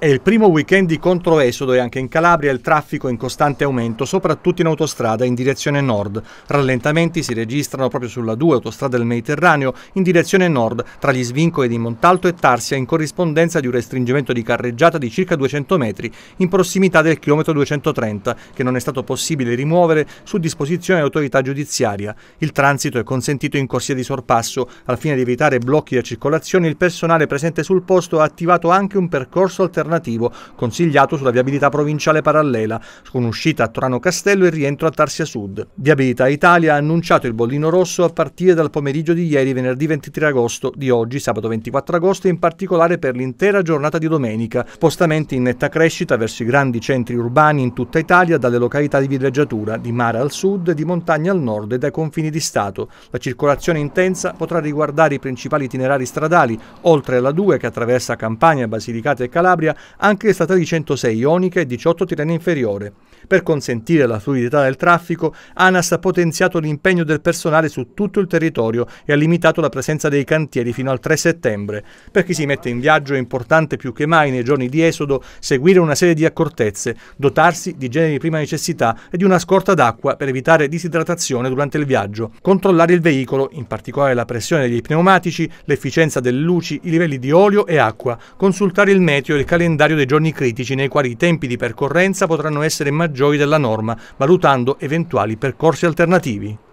È il primo weekend di controesodo e anche in Calabria il traffico è in costante aumento, soprattutto in autostrada in direzione nord. Rallentamenti si registrano proprio sulla 2 autostrada del Mediterraneo in direzione nord, tra gli svincoli di Montalto e Tarsia in corrispondenza di un restringimento di carreggiata di circa 200 metri in prossimità del chilometro 230 che non è stato possibile rimuovere su disposizione dell'autorità giudiziaria. Il transito è consentito in corsia di sorpasso. Al fine di evitare blocchi da circolazione il personale presente sul posto ha attivato anche un percorso alternativo alternativo consigliato sulla viabilità provinciale parallela, con uscita a Torano Castello e rientro a Tarsia Sud. Viabilità Italia ha annunciato il bollino rosso a partire dal pomeriggio di ieri, venerdì 23 agosto, di oggi, sabato 24 agosto, e in particolare per l'intera giornata di domenica. Spostamenti in netta crescita verso i grandi centri urbani in tutta Italia dalle località di villeggiatura, di mare al sud, di montagna al nord e dai confini di Stato. La circolazione intensa potrà riguardare i principali itinerari stradali, oltre alla 2 che attraversa Campania, Basilicata e Calabria, anche le statali 106 Ionica e 18 Tirana Inferiore. Per consentire la fluidità del traffico, ANAS ha potenziato l'impegno del personale su tutto il territorio e ha limitato la presenza dei cantieri fino al 3 settembre. Per chi si mette in viaggio è importante più che mai nei giorni di esodo seguire una serie di accortezze, dotarsi di generi di prima necessità e di una scorta d'acqua per evitare disidratazione durante il viaggio, controllare il veicolo, in particolare la pressione degli pneumatici, l'efficienza delle luci, i livelli di olio e acqua, consultare il meteo e il calendario calendario dei giorni critici nei quali i tempi di percorrenza potranno essere maggiori della norma, valutando eventuali percorsi alternativi.